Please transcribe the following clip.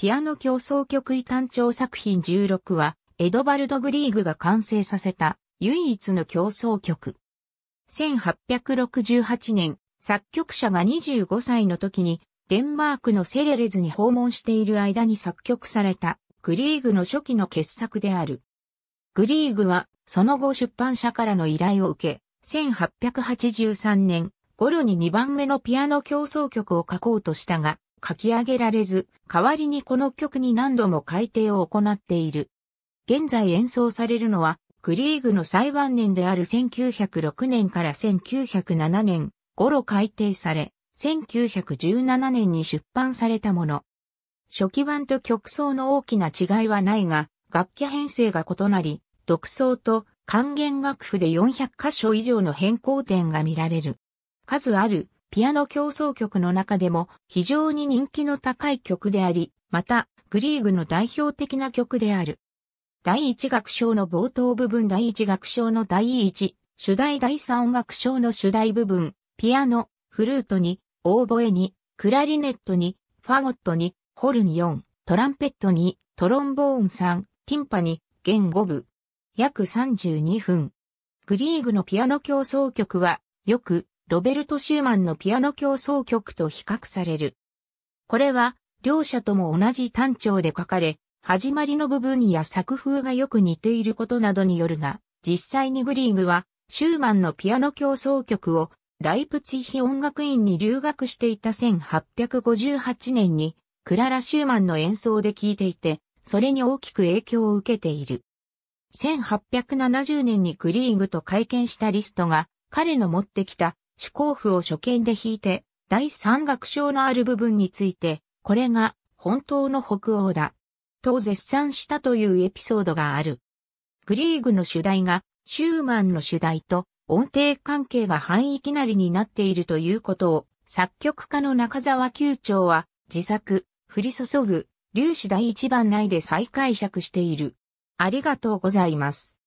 ピアノ競争曲異端調作品16は、エドバルド・グリーグが完成させた唯一の競争曲。1868年、作曲者が25歳の時に、デンマークのセレレズに訪問している間に作曲された、グリーグの初期の傑作である。グリーグは、その後出版社からの依頼を受け、1883年頃に2番目のピアノ競争曲を書こうとしたが、書き上げられず、代わりにこの曲に何度も改訂を行っている。現在演奏されるのは、クリーグの最晩年である1906年から1907年頃改訂され、1917年に出版されたもの。初期版と曲奏の大きな違いはないが、楽器編成が異なり、独奏と還元楽譜で400箇所以上の変更点が見られる。数あるピアノ競争曲の中でも非常に人気の高い曲であり、また、グリーグの代表的な曲である。第一楽章の冒頭部分第一楽章の第一、主題第三楽章の主題部分、ピアノ、フルートに、オーボエに、クラリネットに、ファゴットに、ホルン4、トランペットに、トロンボーン3、ティンパに、弦5部。約32分。グリーグのピアノ競争曲は、よく、ロベルト・シューマンのピアノ競争曲と比較される。これは、両者とも同じ単調で書かれ、始まりの部分や作風がよく似ていることなどによるが、実際にグリーグは、シューマンのピアノ競争曲を、ライプツィヒ音楽院に留学していた1858年に、クララ・シューマンの演奏で聴いていて、それに大きく影響を受けている。1870年にグリーグと会見したリストが、彼の持ってきた主項譜を初見で引いて、第三楽章のある部分について、これが本当の北欧だ。と絶賛したというエピソードがある。グリーグの主題がシューマンの主題と音程関係が範囲きなりになっているということを作曲家の中沢九長は自作、降り注ぐ、粒子第一番内で再解釈している。ありがとうございます。